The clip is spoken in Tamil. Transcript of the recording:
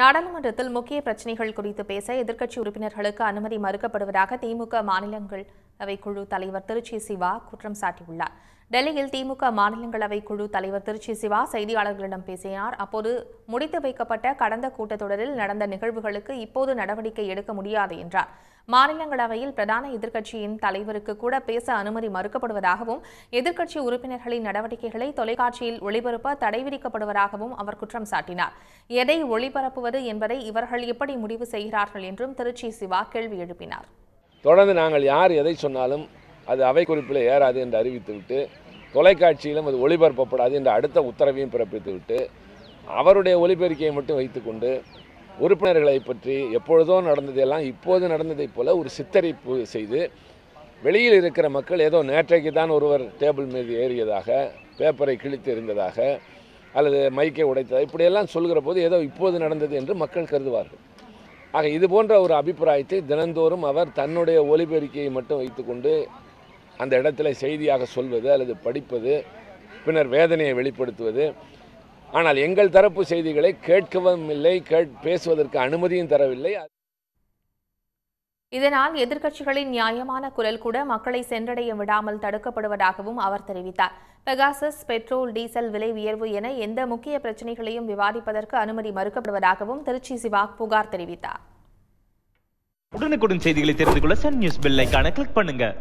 நாடாளுமன்றத்தில் முக்கிய பிரச்சினைகள் குறித்து பேச எதிர்க்கட்சி உறுப்பினர்களுக்கு அனுமதி மறுக்கப்படுவதாக திமுக மாநிலங்களவை குழு தலைவர் திருச்சி சிவா குற்றம் சாட்டியுள்ளார் டெல்லியில் திமுக மாநிலங்களவை குழு தலைவர் திருச்சி சிவா செய்தியாளர்களிடம் பேசினார் அப்போது முடித்து வைக்கப்பட்ட கடந்த கூட்டத்தொடரில் நடந்த நிகழ்வுகளுக்கு இப்போது நடவடிக்கை எடுக்க முடியாது என்றார் மாநிலங்களவையில் பிரதான எதிர்க்கட்சியின் தலைவருக்கு கூட பேச அனுமதி மறுக்கப்படுவதாகவும் எதிர்க்கட்சி உறுப்பினர்களின் நடவடிக்கைகளை தொலைக்காட்சியில் ஒளிபரப்ப தடை விதிக்கப்படுவதாகவும் அவர் குற்றம் சாட்டினார் எதை ஒளிபரப்புவது என்பதை இவர்கள் எப்படி முடிவு செய்கிறார்கள் என்றும் திருச்சி சிவா கேள்வி எழுப்பினார் தொடர்ந்து நாங்கள் யார் எதை சொன்னாலும் அது அவை குறிப்பில் ஏறாது என்று அறிவித்துவிட்டு தொலைக்காட்சியிலும் அது ஒளிபரப்பப்படாது என்ற அடுத்த உத்தரவையும் பிறப்பித்துவிட்டு அவருடைய ஒளிபெருக்கையை மட்டும் வைத்துக்கொண்டு உறுப்பினர்களை பற்றி எப்பொழுதோ நடந்ததெல்லாம் இப்போது நடந்ததைப் போல ஒரு சித்தரிப்பு செய்து வெளியில் இருக்கிற மக்கள் ஏதோ நேற்றைக்கு தான் ஒருவர் டேபிள் மீது ஏறியதாக பேப்பரை கிழித்து இருந்ததாக அல்லது மைக்கை உடைத்ததாக இப்படியெல்லாம் சொல்கிற போது ஏதோ இப்போது நடந்தது என்று மக்கள் கருதுவார்கள் ஆக இது போன்ற ஒரு அபிப்பிராயத்தை தினந்தோறும் அவர் தன்னுடைய ஒலிபெருக்கையை மட்டும் வைத்துக்கொண்டு அந்த இடத்துல செய்தியாக சொல்வது அல்லது படிப்பது பின்னர் வேதனையை வெளிப்படுத்துவது ஆனால் எங்கள் தரப்பு செய்திகளை கேட்கவும் இல்லை கேட் பேசுவதற்கு அனுமதியும் தரவில்லை இதனால் எதிர்க்கட்சிகளின் நியாயமான குரல் கூட மக்களை சென்றடைய விடாமல் தடுக்கப்படுவதாகவும் அவர் தெரிவித்தார் பெகாசஸ் பெட்ரோல் டீசல் விலை உயர்வு என எந்த முக்கிய பிரச்சனைகளையும் விவாதிப்பதற்கு அனுமதி மறுக்கப்படுவதாகவும் திருச்சி சிவா புகார் தெரிவித்தார் உடனுக்குடன் செய்திகளை தெரிந்து கொள்ள சன் நியூஸ் பெல் கிளிக் பண்ணுங்க